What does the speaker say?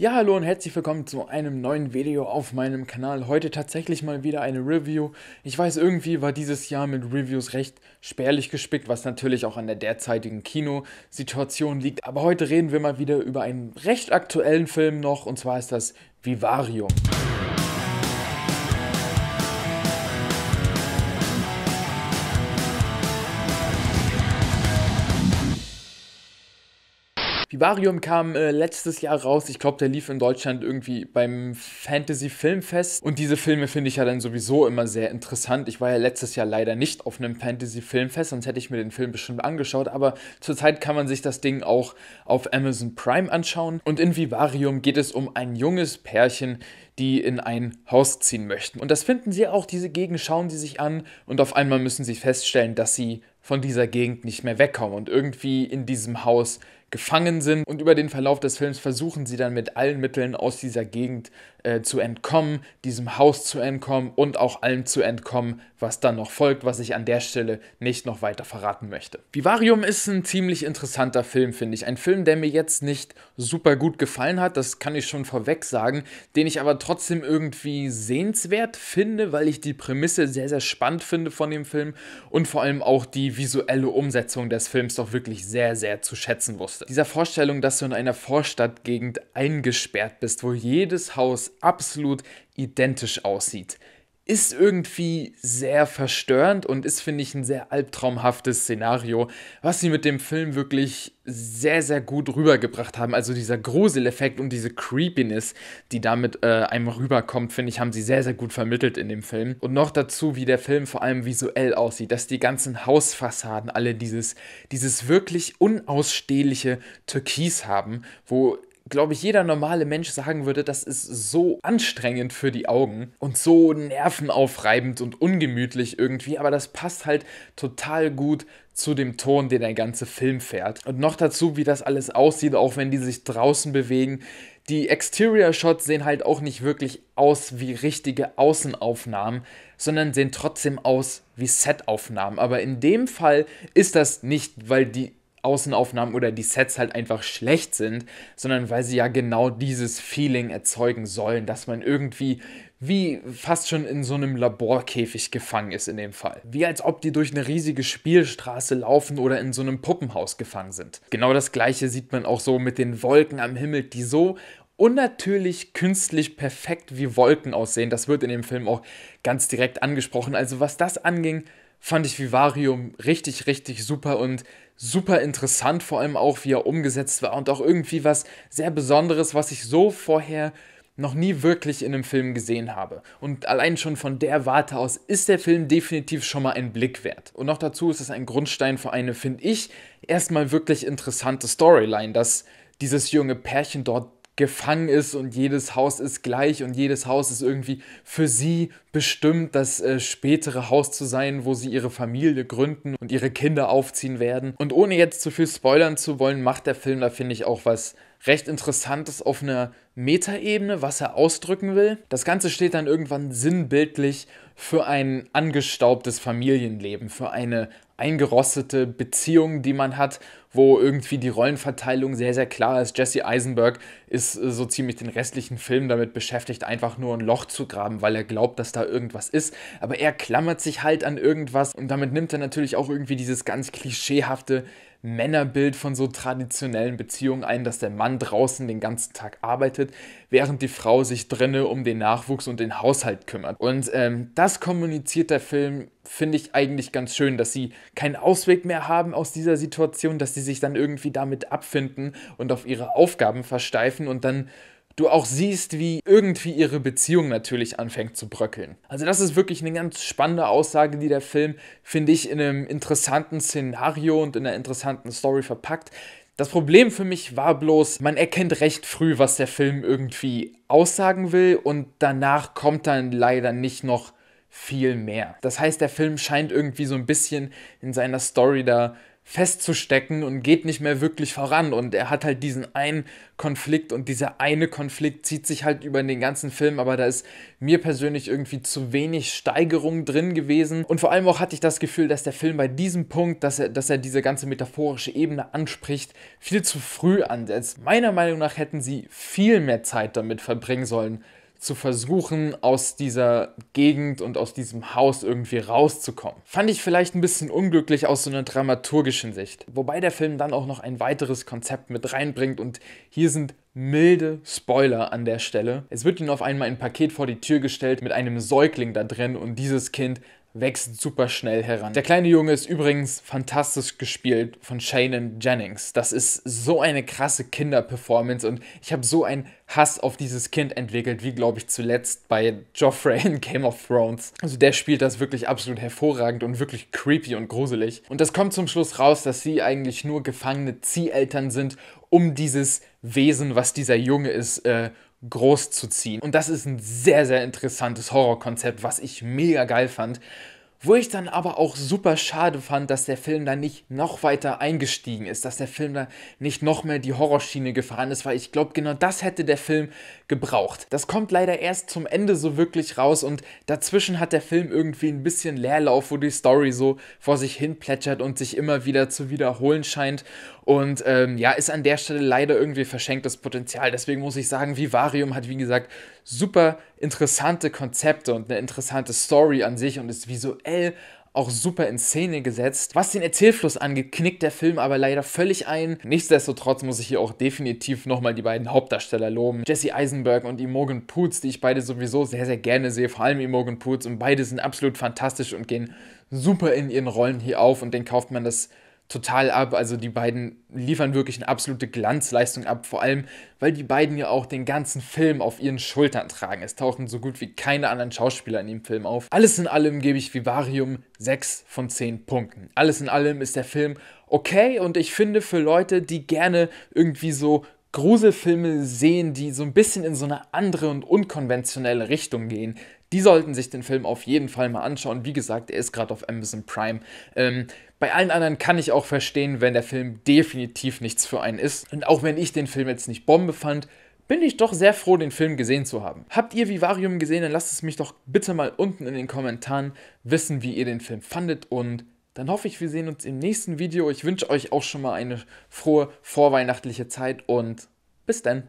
Ja, hallo und herzlich willkommen zu einem neuen Video auf meinem Kanal. Heute tatsächlich mal wieder eine Review. Ich weiß, irgendwie war dieses Jahr mit Reviews recht spärlich gespickt, was natürlich auch an der derzeitigen Kinosituation liegt. Aber heute reden wir mal wieder über einen recht aktuellen Film noch, und zwar ist das Vivarium. Vivarium kam äh, letztes Jahr raus. Ich glaube, der lief in Deutschland irgendwie beim Fantasy Filmfest. Und diese Filme finde ich ja dann sowieso immer sehr interessant. Ich war ja letztes Jahr leider nicht auf einem Fantasy Filmfest, sonst hätte ich mir den Film bestimmt angeschaut. Aber zurzeit kann man sich das Ding auch auf Amazon Prime anschauen. Und in Vivarium geht es um ein junges Pärchen, die in ein Haus ziehen möchten. Und das finden sie auch, diese Gegend schauen sie sich an und auf einmal müssen sie feststellen, dass sie von dieser Gegend nicht mehr wegkommen und irgendwie in diesem Haus gefangen sind. Und über den Verlauf des Films versuchen sie dann mit allen Mitteln aus dieser Gegend äh, zu entkommen, diesem Haus zu entkommen und auch allem zu entkommen, was dann noch folgt, was ich an der Stelle nicht noch weiter verraten möchte. Vivarium ist ein ziemlich interessanter Film, finde ich. Ein Film, der mir jetzt nicht super gut gefallen hat, das kann ich schon vorweg sagen, den ich aber trotzdem irgendwie sehenswert finde, weil ich die Prämisse sehr, sehr spannend finde von dem Film und vor allem auch die visuelle Umsetzung des Films doch wirklich sehr, sehr zu schätzen wusste dieser Vorstellung, dass du in einer Vorstadtgegend eingesperrt bist, wo jedes Haus absolut identisch aussieht ist irgendwie sehr verstörend und ist, finde ich, ein sehr albtraumhaftes Szenario, was sie mit dem Film wirklich sehr, sehr gut rübergebracht haben. Also dieser Gruseleffekt und diese Creepiness, die damit äh, einem rüberkommt, finde ich, haben sie sehr, sehr gut vermittelt in dem Film. Und noch dazu, wie der Film vor allem visuell aussieht, dass die ganzen Hausfassaden alle dieses, dieses wirklich unausstehliche Türkis haben, wo glaube ich, jeder normale Mensch sagen würde, das ist so anstrengend für die Augen und so nervenaufreibend und ungemütlich irgendwie, aber das passt halt total gut zu dem Ton, den der ganze Film fährt. Und noch dazu, wie das alles aussieht, auch wenn die sich draußen bewegen. Die Exterior-Shots sehen halt auch nicht wirklich aus wie richtige Außenaufnahmen, sondern sehen trotzdem aus wie Setaufnahmen. Aber in dem Fall ist das nicht, weil die Außenaufnahmen oder die Sets halt einfach schlecht sind, sondern weil sie ja genau dieses Feeling erzeugen sollen, dass man irgendwie wie fast schon in so einem Laborkäfig gefangen ist in dem Fall. Wie als ob die durch eine riesige Spielstraße laufen oder in so einem Puppenhaus gefangen sind. Genau das gleiche sieht man auch so mit den Wolken am Himmel, die so unnatürlich künstlich perfekt wie Wolken aussehen. Das wird in dem Film auch ganz direkt angesprochen. Also was das anging, fand ich Vivarium richtig, richtig super und super interessant, vor allem auch, wie er umgesetzt war und auch irgendwie was sehr Besonderes, was ich so vorher noch nie wirklich in einem Film gesehen habe. Und allein schon von der Warte aus ist der Film definitiv schon mal ein Blick wert. Und noch dazu ist es ein Grundstein für eine, finde ich, erstmal wirklich interessante Storyline, dass dieses junge Pärchen dort gefangen ist und jedes Haus ist gleich und jedes Haus ist irgendwie für sie bestimmt, das äh, spätere Haus zu sein, wo sie ihre Familie gründen und ihre Kinder aufziehen werden. Und ohne jetzt zu viel spoilern zu wollen, macht der Film da, finde ich, auch was recht Interessantes auf einer Metaebene, was er ausdrücken will. Das Ganze steht dann irgendwann sinnbildlich für ein angestaubtes Familienleben, für eine eingerostete Beziehung, die man hat, wo irgendwie die Rollenverteilung sehr, sehr klar ist. Jesse Eisenberg ist äh, so ziemlich den restlichen Film damit beschäftigt, einfach nur ein Loch zu graben, weil er glaubt, dass da irgendwas ist. Aber er klammert sich halt an irgendwas und damit nimmt er natürlich auch irgendwie dieses ganz klischeehafte Männerbild von so traditionellen Beziehungen ein, dass der Mann draußen den ganzen Tag arbeitet, während die Frau sich drinne um den Nachwuchs und den Haushalt kümmert. Und ähm, das kommuniziert der Film, finde ich eigentlich ganz schön, dass sie keinen Ausweg mehr haben aus dieser Situation, dass sie sich dann irgendwie damit abfinden und auf ihre Aufgaben versteifen und dann du auch siehst, wie irgendwie ihre Beziehung natürlich anfängt zu bröckeln. Also das ist wirklich eine ganz spannende Aussage, die der Film, finde ich, in einem interessanten Szenario und in einer interessanten Story verpackt. Das Problem für mich war bloß, man erkennt recht früh, was der Film irgendwie aussagen will und danach kommt dann leider nicht noch viel mehr. Das heißt, der Film scheint irgendwie so ein bisschen in seiner Story da festzustecken und geht nicht mehr wirklich voran. Und er hat halt diesen einen Konflikt und dieser eine Konflikt zieht sich halt über den ganzen Film, aber da ist mir persönlich irgendwie zu wenig Steigerung drin gewesen. Und vor allem auch hatte ich das Gefühl, dass der Film bei diesem Punkt, dass er, dass er diese ganze metaphorische Ebene anspricht, viel zu früh ansetzt. Meiner Meinung nach hätten sie viel mehr Zeit damit verbringen sollen, zu versuchen, aus dieser Gegend und aus diesem Haus irgendwie rauszukommen. Fand ich vielleicht ein bisschen unglücklich aus so einer dramaturgischen Sicht. Wobei der Film dann auch noch ein weiteres Konzept mit reinbringt und hier sind milde Spoiler an der Stelle. Es wird ihnen auf einmal ein Paket vor die Tür gestellt mit einem Säugling da drin und dieses Kind wächst super schnell heran. Der kleine Junge ist übrigens fantastisch gespielt von Shannon Jennings. Das ist so eine krasse Kinderperformance und ich habe so einen Hass auf dieses Kind entwickelt, wie glaube ich zuletzt bei Joffrey in Game of Thrones. Also der spielt das wirklich absolut hervorragend und wirklich creepy und gruselig. Und das kommt zum Schluss raus, dass sie eigentlich nur gefangene Zieheltern sind, um dieses Wesen, was dieser Junge ist, äh, groß zu ziehen. Und das ist ein sehr, sehr interessantes Horrorkonzept, was ich mega geil fand. Wo ich dann aber auch super schade fand, dass der Film da nicht noch weiter eingestiegen ist, dass der Film da nicht noch mehr die Horrorschiene gefahren ist, weil ich glaube, genau das hätte der Film gebraucht. Das kommt leider erst zum Ende so wirklich raus und dazwischen hat der Film irgendwie ein bisschen Leerlauf, wo die Story so vor sich hin plätschert und sich immer wieder zu wiederholen scheint. Und ähm, ja, ist an der Stelle leider irgendwie verschenktes Potenzial. Deswegen muss ich sagen, Vivarium hat, wie gesagt, super interessante Konzepte und eine interessante Story an sich und ist visuell auch super in Szene gesetzt. Was den Erzählfluss angeht, knickt der Film aber leider völlig ein. Nichtsdestotrotz muss ich hier auch definitiv nochmal die beiden Hauptdarsteller loben. Jesse Eisenberg und Imogen Poots, die ich beide sowieso sehr, sehr gerne sehe, vor allem Imogen Poots. Und beide sind absolut fantastisch und gehen super in ihren Rollen hier auf und den kauft man das total ab. Also die beiden liefern wirklich eine absolute Glanzleistung ab, vor allem weil die beiden ja auch den ganzen Film auf ihren Schultern tragen. Es tauchen so gut wie keine anderen Schauspieler in dem Film auf. Alles in allem gebe ich Vivarium 6 von 10 Punkten. Alles in allem ist der Film okay und ich finde für Leute, die gerne irgendwie so Gruselfilme sehen, die so ein bisschen in so eine andere und unkonventionelle Richtung gehen, die sollten sich den Film auf jeden Fall mal anschauen. Wie gesagt, er ist gerade auf Amazon Prime. Ähm, bei allen anderen kann ich auch verstehen, wenn der Film definitiv nichts für einen ist. Und auch wenn ich den Film jetzt nicht Bombe fand, bin ich doch sehr froh, den Film gesehen zu haben. Habt ihr Vivarium gesehen, dann lasst es mich doch bitte mal unten in den Kommentaren wissen, wie ihr den Film fandet und dann hoffe ich, wir sehen uns im nächsten Video. Ich wünsche euch auch schon mal eine frohe vorweihnachtliche Zeit und bis dann.